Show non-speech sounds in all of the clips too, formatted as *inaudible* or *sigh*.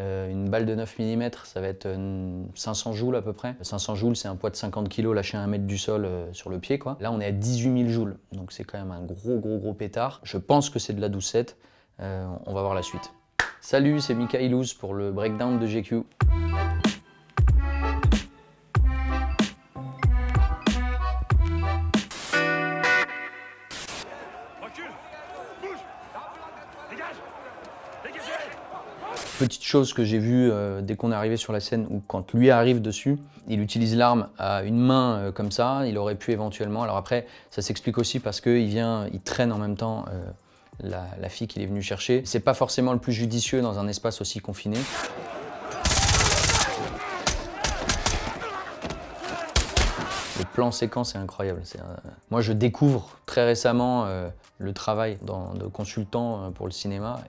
Euh, une balle de 9 mm, ça va être 500 euh, joules à peu près. 500 joules, c'est un poids de 50 kg lâché à 1 mètre du sol euh, sur le pied. Quoi. Là, on est à 18 000 joules, donc c'est quand même un gros, gros, gros pétard. Je pense que c'est de la doucette. on va voir la suite. Salut, c'est Mika pour le breakdown de GQ. Petite chose que j'ai vue euh, dès qu'on est arrivé sur la scène ou quand lui arrive dessus, il utilise l'arme à une main euh, comme ça, il aurait pu éventuellement. Alors après, ça s'explique aussi parce qu'il vient, il traîne en même temps euh, la, fille qu'il est venu chercher. C'est pas forcément le plus judicieux dans un espace aussi confiné. Le plan séquence est incroyable. Moi, je découvre très récemment le travail de consultant pour le cinéma.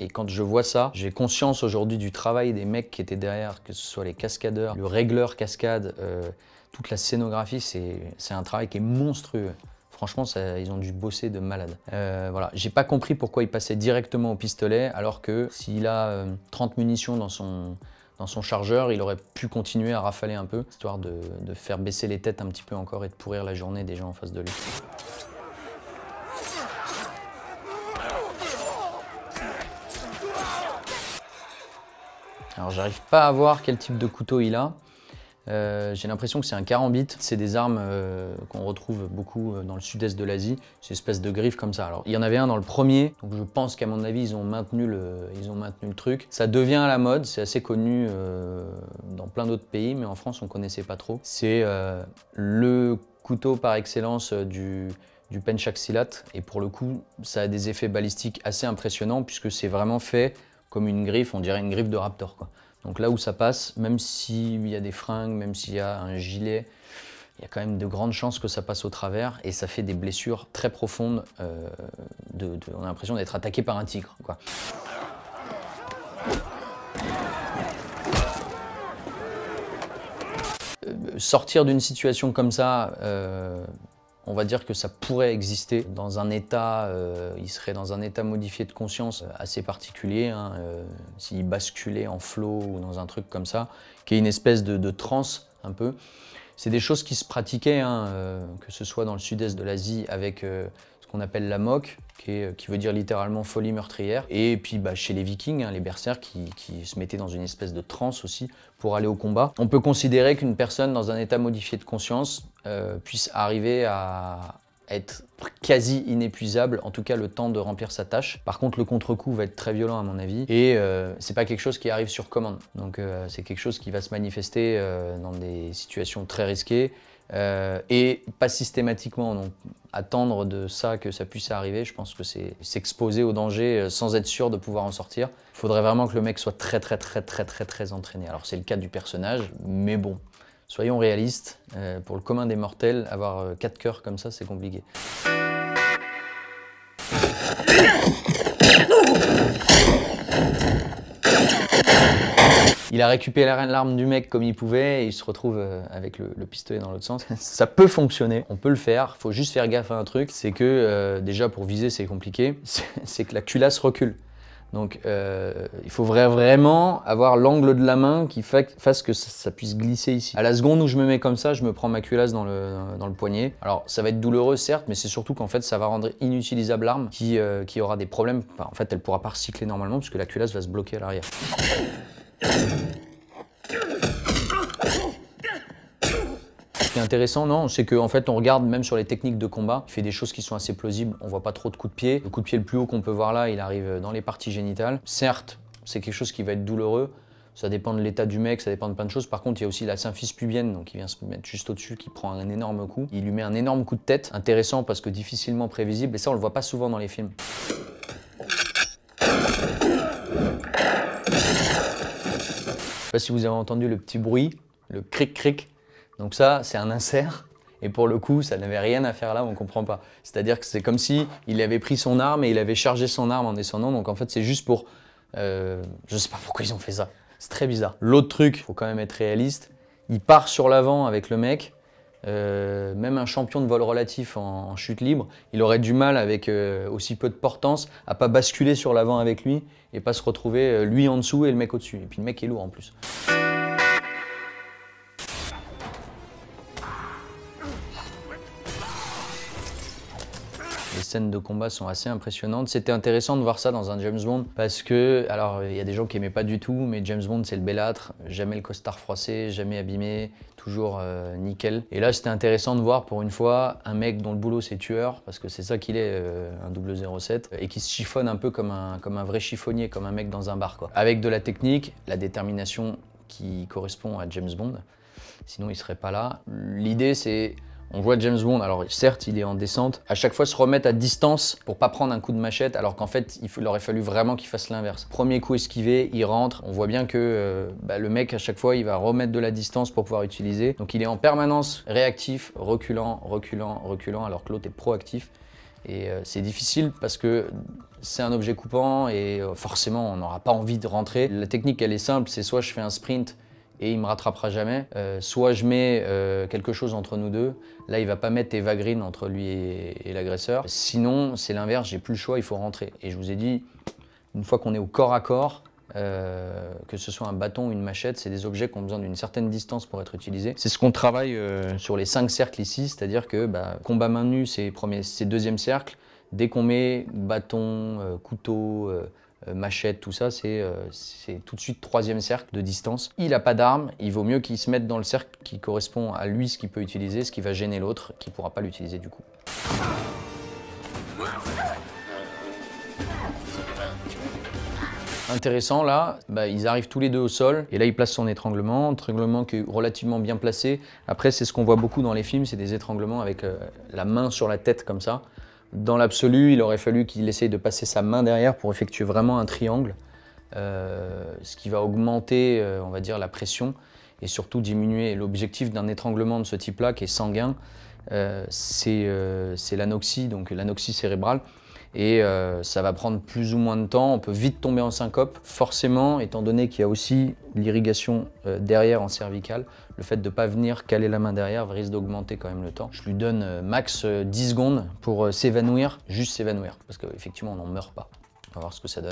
Et quand je vois ça, j'ai conscience aujourd'hui du travail des mecs qui étaient derrière, que ce soit les cascadeurs, le régleur cascade, euh, toute la scénographie, c'est un travail qui est monstrueux. Franchement, ils ont dû bosser de malade. Euh, voilà, j'ai pas compris pourquoi il passait directement au pistolet, alors que s'il a 30 euh, munitions dans son, dans son chargeur, il aurait pu continuer à rafaler un peu, histoire de, de faire baisser les têtes un petit peu encore et de pourrir la journée des gens en face de lui. Alors j'arrive pas à voir quel type de couteau il a. Euh, j'ai l'impression que c'est un karambit. C'est des armes euh, qu'on retrouve beaucoup euh, dans le sud-est de l'Asie. C'est une espèce de griffe comme ça. Alors, il y en avait un dans le premier, donc je pense qu'à mon avis, ils ont, maintenu le, ils ont maintenu le truc. Ça devient à la mode, c'est assez connu dans plein d'autres pays, mais en France, on connaissait pas trop. C'est le couteau par excellence du, du penchak silat et pour le coup ça a des effets balistiques assez impressionnants puisque c'est vraiment fait comme une griffe, on dirait une griffe de raptor. Donc là où ça passe, même s'il y a des fringues, même s'il y a un gilet, il y a quand même de grandes chances que ça passe au travers et ça fait des blessures très profondes. Euh, de, on a l'impression d'être attaqué par un tigre. Euh, sortir d'une situation comme ça, euh, on va dire que ça pourrait exister dans un état, euh, il serait dans un état modifié de conscience euh, assez particulier, hein, euh, s'il basculait en flot ou dans un truc comme ça, qui est une espèce de, trance, transe un peu. C'est des choses qui se pratiquaient, hein, que ce soit dans le sud-est de l'Asie avec qu'on appelle la moque, euh, qui, veut dire littéralement folie meurtrière. Et puis bah, chez les vikings, hein, les berserk qui, se mettaient dans une espèce de transe aussi pour aller au combat. On peut considérer qu'une personne dans un état modifié de conscience euh, puisse arriver à être quasi inépuisable, en tout cas le temps de remplir sa tâche. Par contre, le contre-coup va être très violent à mon avis, et euh, c'est pas quelque chose qui arrive sur commande. Donc c'est quelque chose qui va se manifester dans des situations très risquées, euh, et pas systématiquement. Donc, attendre de ça que ça puisse arriver, je pense que c'est s'exposer au danger euh, sans être sûr de pouvoir en sortir. Il faudrait vraiment que le mec soit très, très, très, très, très, très entraîné. Alors, c'est le cas du personnage, mais bon. Soyons réalistes, euh, pour le commun des mortels, avoir quatre cœurs comme ça, c'est compliqué. il a récupéré l'arme du mec comme il pouvait et il se retrouve euh, avec le, pistolet dans l'autre sens. Ça peut fonctionner, on peut le faire, Il faut juste faire gaffe à un truc, c'est que euh, déjà pour viser c'est compliqué, *laughs* c'est que la culasse recule. Donc euh, il faut vraiment avoir l'angle de la main qui fasse que ça, puisse glisser ici. À la seconde où je me mets comme ça, je me prends ma culasse dans le, poignet. Alors ça va être douloureux certes, mais c'est surtout qu'en fait ça va rendre inutilisable l'arme qui, aura des problèmes. en fait elle pourra pas recycler normalement puisque la culasse va se bloquer à l'arrière. Ce qui est intéressant, non, c'est qu'en en fait, on regarde même sur les techniques de combat, il fait des choses qui sont assez plausibles. On voit pas trop de coups de pied. Le coup de pied le plus haut qu'on peut voir là, il arrive dans les parties génitales. Certes, c'est quelque chose qui va être douloureux, ça dépend de l'état du mec, ça dépend de plein de choses. Par contre, il y a aussi la symphyse pubienne, donc il vient se mettre juste au-dessus, qui prend un énorme coup. Il lui met un énorme coup de tête, intéressant parce que difficilement prévisible, et ça, on le voit pas souvent dans les films. sais pas si vous avez entendu le petit bruit, le cric-cric. Donc ça, c'est un insert. Et pour le coup, ça n'avait rien à faire là, on ne comprend pas. C'est-à-dire que c'est comme si il avait pris son arme et il avait chargé son arme en descendant. Donc en fait, c'est juste pour... Euh, je ne sais pas pourquoi ils ont fait ça. C'est très bizarre. L'autre truc, il faut quand même être réaliste. Il part sur l'avant avec le mec. Euh, même un champion de vol relatif en, chute libre, il aurait du mal avec euh, aussi peu de portance à pas basculer sur l'avant avec lui et pas se retrouver euh, lui en dessous et le mec au-dessus. Et puis le mec est lourd en plus. Les scènes de combat sont assez impressionnantes. C'était intéressant de voir ça dans un James Bond parce que, alors il y a des gens qui aimaient pas du tout, mais James Bond c'est le bellâtre. jamais le costard froissé, jamais abîmé, euh, nickel. Et là, c'était intéressant de voir pour une fois un mec dont le boulot c'est tueur, parce que c'est ça qu'il est, euh, un 007, et qui se chiffonne un peu comme un, comme un vrai chiffonnier, comme un mec dans un bar. Quoi. Avec de la technique, la détermination qui correspond à James Bond, sinon il serait pas là. L'idée c'est on voit James Bond, alors certes, il est en descente, à chaque fois se remettre à distance pour pas prendre un coup de machette, alors qu'en fait, il, aurait fallu vraiment qu'il fasse l'inverse. Premier coup esquivé, il rentre, on voit bien que euh, bah, le mec, à chaque fois, il va remettre de la distance pour pouvoir utiliser. Donc il est en permanence réactif, reculant, reculant, reculant, alors que l'autre est proactif. Et euh, c'est difficile parce que c'est un objet coupant et euh, forcément, on n'aura pas envie de rentrer. La technique, elle est simple, c'est soit je fais un sprint et il me rattrapera jamais. Euh, soit je mets euh, quelque chose entre nous deux, là il va pas mettre Eva vagrines entre lui et, l'agresseur. Sinon, c'est l'inverse, j'ai plus le choix, il faut rentrer. Et je vous ai dit, une fois qu'on est au corps à corps, euh, que ce soit un bâton ou une machette, c'est des objets qui ont besoin d'une certaine distance pour être utilisés. C'est ce qu'on travaille sur les cinq cercles ici, c'est-à-dire que bah, combat main nue, c'est deuxième cercle. Dès qu'on met bâton, couteau, euh, machette, tout ça, euh, c'est tout de suite troisième cercle de distance. Il n'a pas d'arme, il vaut mieux qu'il se mette dans le cercle qui correspond à lui, ce qu'il peut utiliser, ce qui va gêner l'autre, qui ne pourra pas l'utiliser du coup. Intéressant là, bah, ils arrivent tous les deux au sol et là il place son étranglement, étranglement qui est relativement bien placé. Après c'est ce qu'on voit beaucoup dans les films, c'est des étranglements avec euh, la main sur la tête comme ça. Dans l'absolu, il aurait fallu qu'il essaye de passer sa main derrière pour effectuer vraiment un triangle, euh, ce qui va augmenter, euh, on va dire, la pression et surtout diminuer l'objectif d'un étranglement de ce type-là qui est sanguin. Euh, c'est l'anoxie, donc l'anoxie cérébrale, et euh, ça va prendre plus ou moins de temps, on peut vite tomber en syncope. Forcément, étant donné qu'il y a aussi l'irrigation euh, derrière en cervicale, le fait de ne pas venir caler la main derrière risque d'augmenter quand même le temps. Je lui donne euh, max 10 secondes pour s'évanouir, juste s'évanouir, parce qu'effectivement on n'en meurt pas. On va voir ce que ça donne.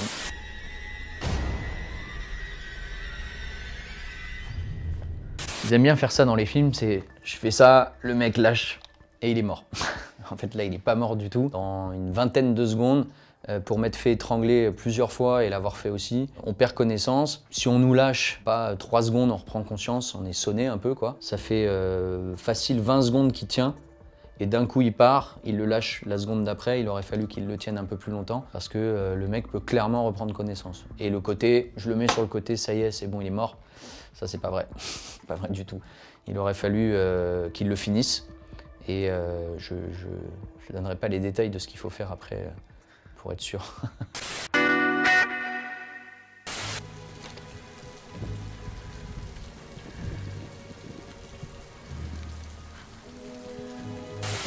J'aime bien faire ça dans les films, c'est je fais ça, le mec lâche et il est mort. *laughs* En fait, là, il n'est pas mort du tout. Dans une vingtaine de secondes, euh, pour m'être fait étrangler plusieurs fois et l'avoir fait aussi. On perd connaissance. Si on nous lâche, pas trois secondes, on reprend conscience, on est sonné un peu quoi. Ça fait euh, facile 20 secondes qu'il tient. Et d'un coup, il part, il le lâche la seconde d'après, il aurait fallu qu'il le tienne un peu plus longtemps parce que euh, le mec peut clairement reprendre connaissance. Et le côté, je le mets sur le côté, ça y est, c'est bon, il est mort. Ça, c'est pas vrai. *laughs* pas vrai du tout. Il aurait fallu qu'il le finisse et euh, je ne donnerai pas les détails de ce qu'il faut faire après euh, pour être sûr. *laughs*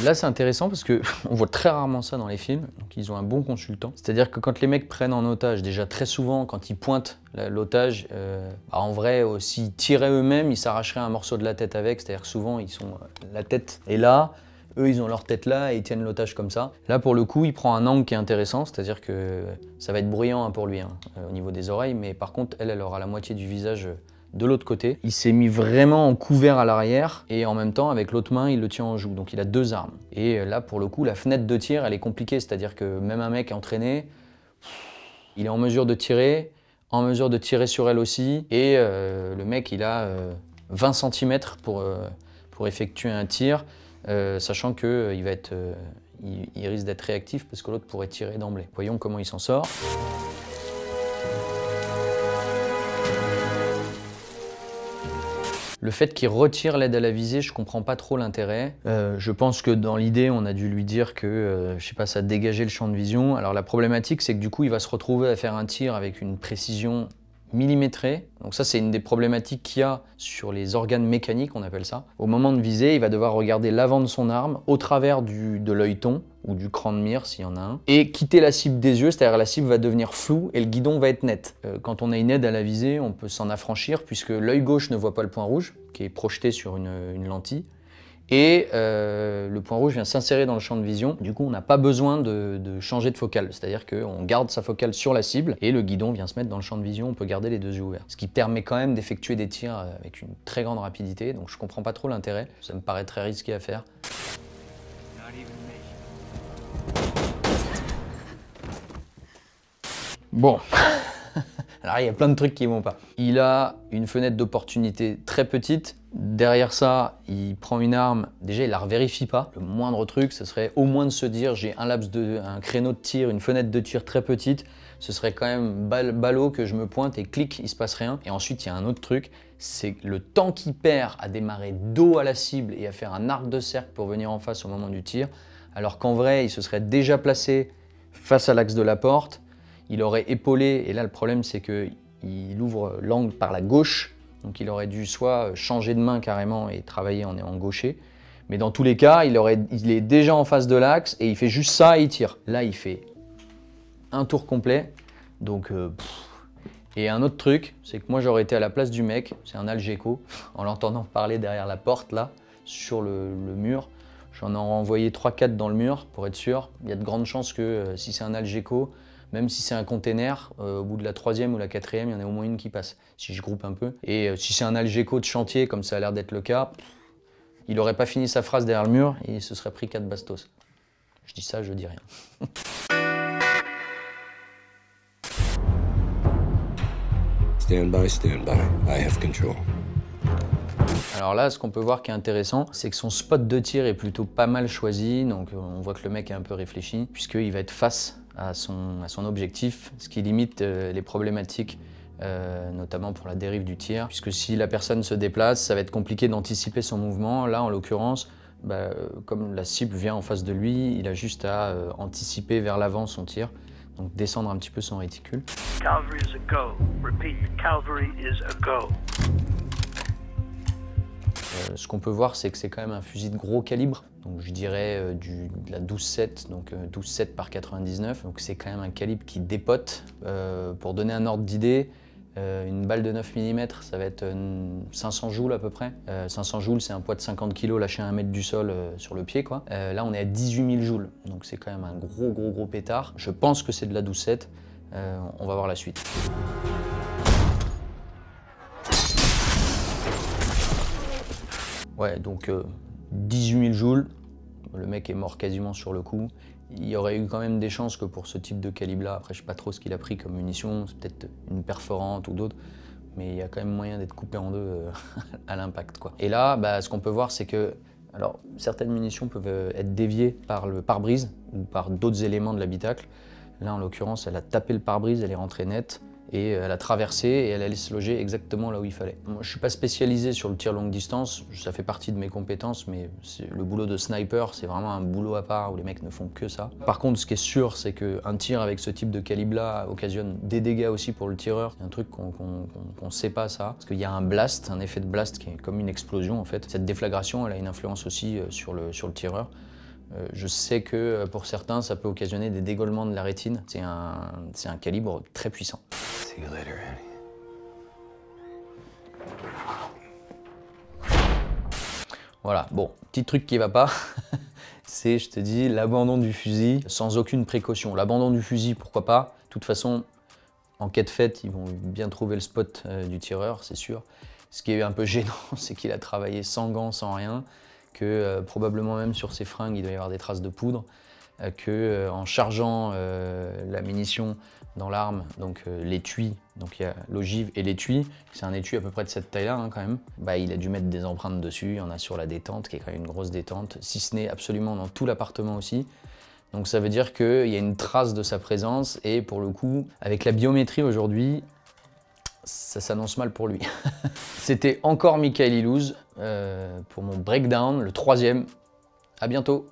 Là, c'est intéressant parce que *laughs* on voit très rarement ça dans les films. Donc, ils ont un bon consultant. C'est-à-dire que quand les mecs prennent en otage, déjà très souvent, quand ils pointent l'otage, euh, bah, en vrai, aussi euh, s'ils tiraient eux-mêmes, ils s'arracheraient un morceau de la tête avec. C'est-à-dire que souvent, ils sont euh, la tête est là. Eux, ils ont leur tête là et ils tiennent l'otage comme ça. Là, pour le coup, il prend un angle qui est intéressant, c'est-à-dire que ça va être bruyant hein, pour lui hein, au niveau des oreilles, mais par contre, elle, elle aura la moitié du visage de l'autre côté. Il s'est mis vraiment en couvert à l'arrière et en même temps avec l'autre main il le tient en joue. Donc il a deux armes. Et euh, là pour le coup la fenêtre de tir elle est compliquée, c'est-à-dire que même un mec entraîné, il est en mesure de tirer, en mesure de tirer sur elle aussi et euh, le mec il a 20 euh, cm pour, pour effectuer un tir, sachant qu'il il va il risque d'être réactif parce que l'autre pourrait tirer d'emblée. Voyons comment il s'en sort. Le fait qu'il retire l'aide à la visée, je comprends pas trop l'intérêt. Euh, je pense que dans l'idée, on a dû lui dire que, euh, je sais pas, ça dégageait le champ de vision. Alors la problématique, c'est que du coup, il va se retrouver à faire un tir avec une précision millimétré. Donc ça, c'est une des problématiques qu'il y a sur les organes mécaniques, on appelle ça. Au moment de viser, il va devoir regarder l'avant de son arme au travers du, de ton ou du cran de mire s'il y en a un, et quitter la cible des yeux, c'est-à-dire la cible va devenir floue et le guidon va être net. Euh, quand on a une aide à la visée, on peut s'en affranchir puisque l'œil gauche ne voit pas le point rouge qui est projeté sur une, une lentille, et euh, le point rouge vient s'insérer dans le champ de vision. Du coup, on n'a pas besoin de, changer de focale, c'est-à-dire qu'on garde sa focale sur la cible et le guidon vient se mettre dans le champ de vision, on peut garder les deux yeux ouverts. Ce qui permet quand même d'effectuer des tirs euh, avec une très grande rapidité, donc je comprends pas trop l'intérêt, ça me paraît très risqué à faire. Bon. *laughs* Alors il y a plein de trucs qui vont pas. Il a une fenêtre d'opportunité très petite, Derrière ça, il prend une arme, déjà il la revérifie pas. Le moindre truc, ce serait au moins de se dire j'ai un laps de un créneau de tir, une fenêtre de tir très petite, ce serait quand même ballot que je me pointe et clic, il se passe rien. Et ensuite, il y a un autre truc, c'est le temps qu'il perd à démarrer dos à la cible et à faire un arc de cercle pour venir en face au moment du tir, alors qu'en vrai, il se serait déjà placé face à l'axe de la porte, il aurait épaulé et là le problème c'est que il ouvre l'angle par la gauche donc il aurait dû soit euh, changer de main carrément et travailler en, ayant gaucher, mais dans tous les cas, il, est déjà en face de l'axe et il fait juste ça et il tire. Là, il fait un tour complet. Donc, euh, et un autre truc, c'est que moi j'aurais été à la place du mec, c'est un Algeco, *laughs* en l'entendant parler derrière la porte là, sur le, mur. J'en ai envoyé 3-4 dans le mur pour être sûr. Il y a de grandes chances que euh, si c'est un Algeco, même si c'est un container, euh, au bout de la troisième ou la quatrième, il y en a au moins une qui passe, si je groupe un peu. Et euh, si c'est un Algeco de chantier, comme ça a l'air d'être le cas, il n'aurait pas fini sa phrase derrière le mur et il se serait pris quatre bastos. Je dis ça, je dis rien. *laughs* Alors là, ce qu'on peut voir qui est intéressant, c'est que son spot de tir est plutôt pas mal choisi. Donc euh, on voit que le mec est un peu réfléchi, puisqu'il va être face à son, objectif, ce qui limite euh, les problématiques euh, notamment pour la dérive du tir, puisque si la personne se déplace, ça va être compliqué d'anticiper son mouvement. Là, en l'occurrence, bah, euh, comme la cible vient en face de lui, il a juste à anticiper vers l'avant son tir, donc descendre un petit peu son réticule. Euh, ce qu'on peut voir, c'est que c'est quand même un fusil de gros calibre. Donc je dirais euh, du, de la 12-7, donc 12-7 euh, par 99. Donc c'est quand même un calibre qui dépote. pour donner un ordre d'idée, une balle de 9 mm, ça va être 500 joules à peu près. 500 joules, c'est un poids de 50 kg lâché à 1 mètre du sol sur le pied. Quoi. là, on est à 18 000 joules, donc c'est quand même un gros, gros, gros pétard. Je pense que c'est de la 12-7. on va voir la suite. Ouais, donc 18 euh, 000 joules, le mec est mort quasiment sur le coup. Il y aurait eu quand même des chances que pour ce type de calibre-là, après je sais pas trop ce qu'il a pris comme munition, c'est peut-être une perforante ou d'autres, mais il y a quand même moyen d'être coupé en deux euh, *laughs* à l'impact. Et là, bah, ce qu'on peut voir, c'est que alors, certaines munitions peuvent euh, être déviées par le pare-brise ou par d'autres éléments de l'habitacle. Là, en l'occurrence, elle a tapé le pare-brise, elle est rentrée nette et euh, elle a traversé et elle allait se loger exactement là où il fallait. Moi, je suis pas spécialisé sur le tir longue distance, ça fait partie de mes compétences, mais le boulot de sniper, c'est vraiment un boulot à part où les mecs ne font que ça. Par contre, ce qui est sûr, c'est qu'un tir avec ce type de calibre-là occasionne des dégâts aussi pour le tireur. C'est un truc qu'on ne sait pas ça, parce qu'il y a un blast, un effet de blast qui est comme une explosion en fait. Cette déflagration, elle a une influence aussi euh, sur le, sur le tireur. Euh, je sais que pour certains, ça peut occasionner des dégolements de la rétine. C'est un, un calibre très puissant. Voilà, bon, petit truc qui va pas, *laughs* c'est, je te dis, l'abandon du fusil sans aucune précaution. L'abandon du fusil, pourquoi pas De toute façon, en quête faite, ils vont bien trouver le spot euh, du tireur, c'est sûr. Ce qui est un peu gênant, *laughs* c'est qu'il a travaillé sans gants, sans rien, que euh, probablement même sur ses fringues, il doit y avoir des traces de poudre, euh, que en chargeant la munition dans l'arme, donc euh, l'étui, donc il y a l'ogive et l'étui, c'est un étui à peu près de cette taille-là hein, quand même, bah, il a dû mettre des empreintes dessus, il y en a sur la détente qui est quand même une grosse détente, si ce n'est absolument dans tout l'appartement aussi, donc ça veut dire qu'il y a une trace de sa présence et pour le coup, avec la biométrie aujourd'hui, ça s'annonce mal pour lui. *laughs* C'était encore Michael Ilouz euh, pour mon breakdown, le troisième. À bientôt